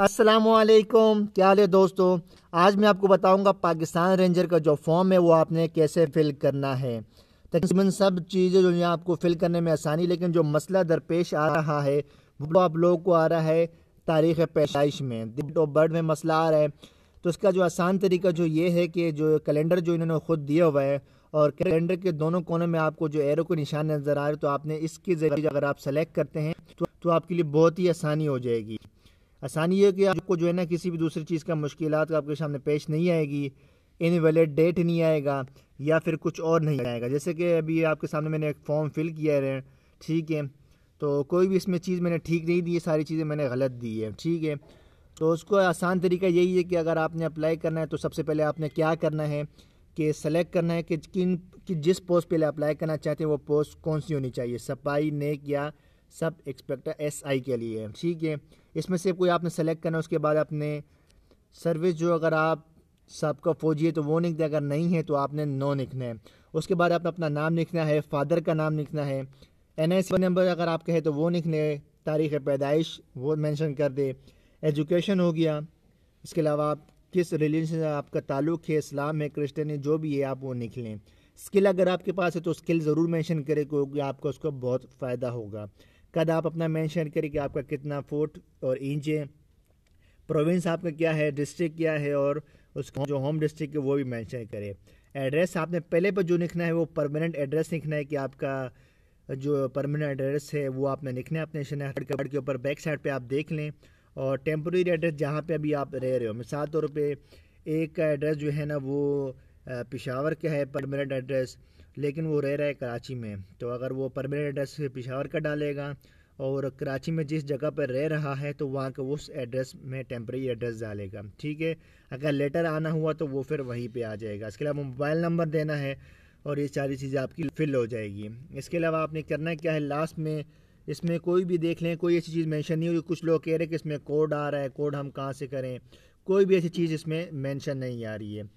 असलकुम क्या हाल है दोस्तों आज मैं आपको बताऊंगा पाकिस्तान रेंजर का जो फॉर्म है वो आपने कैसे फिल करना है तकरीबन सब चीज़ें जो है आपको फिल करने में आसानी लेकिन जो मसला दरपेश आ रहा है वो आप लोगों को आ रहा है तारीख पैदाइश में डेट ऑफ बर्थ में मसला आ रहा है तो इसका जो आसान तरीका जो ये है कि जो कैलेंडर जो इन्होंने खुद दिया हुआ है और कैलेंडर के दोनों कोने में आपको जो एरो को निशान नज़र आ रहा है तो आपने इसके ज़रिए अगर आप सेलेक्ट करते हैं तो, तो आपके लिए बहुत ही आसानी हो जाएगी आसानी है कि आपको जो है ना किसी भी दूसरी चीज़ का मुश्किल आपके सामने पेश नहीं आएगी इन वैलिड डेट नहीं आएगा या फिर कुछ और नहीं आएगा जैसे कि अभी आपके सामने मैंने एक फॉर्म फिल किया है ठीक है तो कोई भी इसमें चीज़ मैंने ठीक नहीं दी है सारी चीज़ें मैंने गलत दी है ठीक है तो उसको आसान तरीका यही है कि अगर आपने अप्लाई करना है तो सबसे पहले आपने क्या करना है कि सेलेक्ट करना है कि किन कि जिस पोस्ट पे अप्लाई करना चाहते हैं वो पोस्ट कौन सी होनी चाहिए सफाई नेक या सब एक्सपेक्टर एस आई के लिए है ठीक है इसमें से कोई आपने सेलेक्ट करना उसके बाद अपने सर्विस जो अगर आप सबका फ़ौजी है तो वो लिख दें अगर नहीं है तो आपने नो लिखना है उसके बाद आपने अपना नाम लिखना है फादर का नाम लिखना है एन एस नंबर अगर आपका है तो वो लिखने तारीख़ पैदाइश वो मेंशन कर दे एजुकेशन हो गया इसके अलावा आप किस रिलीजन से आपका ताल्लुक़ है इस्लाम है क्रिश्चन है जो भी है आप वो निकलें स्किल अगर आपके पास है तो स्किल ज़रूर मेंशन करें क्योंकि आपको उसका बहुत फ़ायदा होगा कद आप अपना मेंशन करें कि आपका कितना फुट और इंच है प्रोविंस आपका क्या है डिस्ट्रिक्ट क्या है और उसका जो होम डिस्ट्रिक्ट है वो भी मेंशन करें एड्रेस आपने पहले पर जो लिखना है वो परमानेंट एड्रेस लिखना है कि आपका जो परमानेंट एड्रेस है वो आपने लिखना है अपने शनाख्त के ऊपर बैक साइड पर आप देख लें और टेम्प्रेरी एड्रेस जहाँ पर अभी आप रह रहे हो मिसाल तौर पर एक का एड्रेस जो है ना वो पिशावर का है परमानेंट एड्रेस लेकिन वो रह रहा है कराची में तो अगर वो परमानेंट एड्रेस पिशावर का डालेगा और कराची में जिस जगह पर रह रहा है तो वहाँ का उस एड्रेस में टेम्प्रेरी एड्रेस डालेगा ठीक है अगर लेटर आना हुआ तो वो फिर वहीं पे आ जाएगा इसके अलावा मोबाइल नंबर देना है और ये सारी चीज़ें आपकी फिल हो जाएगी इसके अलावा आपने करना क्या है लास्ट में इसमें कोई भी देख लें कोई ऐसी चीज़ मेंशन नहीं होगी कुछ लोग कह रहे हैं कि इसमें कोड आ रहा है कोड हम कहाँ से करें कोई भी ऐसी चीज़ इसमें मेंशन नहीं आ रही है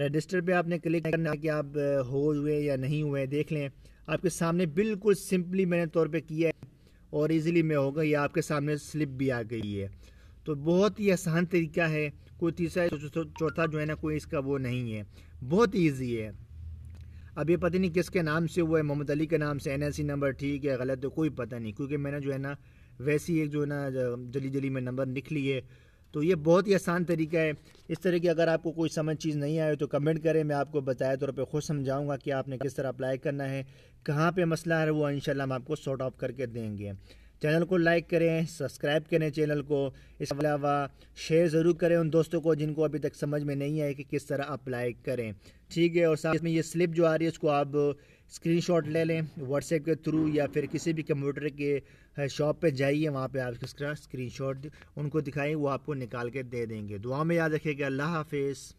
रजिस्टर पे आपने क्लिक करना कि आप हो हुए या नहीं हुए देख लें आपके सामने बिल्कुल सिंपली मैंने तौर पे किया है और इजीली मैं होगा या आपके सामने स्लिप भी आ गई है तो बहुत ही आसान तरीका है कोई तीसरा चौथा जो है ना कोई इसका वो नहीं है बहुत ईजी है अब ये पता नहीं किसके नाम से हुआ है मोहम्मद अली के नाम से एन नंबर ठीक है गलत है कोई पता नहीं क्योंकि मैंने जो है ना वैसी एक जो है ना जली जली में नंबर निकली है तो ये बहुत ही आसान तरीका है इस तरह की अगर आपको कोई समझ चीज़ नहीं आए तो कमेंट करें मैं आपको बताया तौर पर खुद समझाऊंगा कि आपने किस तरह अप्लाई करना है कहाँ पे मसला है वो इन हम आपको सॉर्ट ऑफ करके देंगे चैनल को लाइक करें सब्सक्राइब करें चैनल को इसके अलावा शेयर ज़रूर करें उन दोस्तों को जिनको अभी तक समझ में नहीं आए कि किस तरह अप्लाई करें ठीक है और साथ इसमें ये स्लिप जो आ रही है उसको आप स्क्रीनशॉट ले लें व्हाट्सएप के थ्रू या फिर किसी भी कंप्यूटर के शॉप पे जाइए वहाँ पे आप इसका स्क्रीनशॉट उनको दिखाएँ वो आपको निकाल के दे देंगे दुआ में याद रखिएगा अल्लाह हाफिज़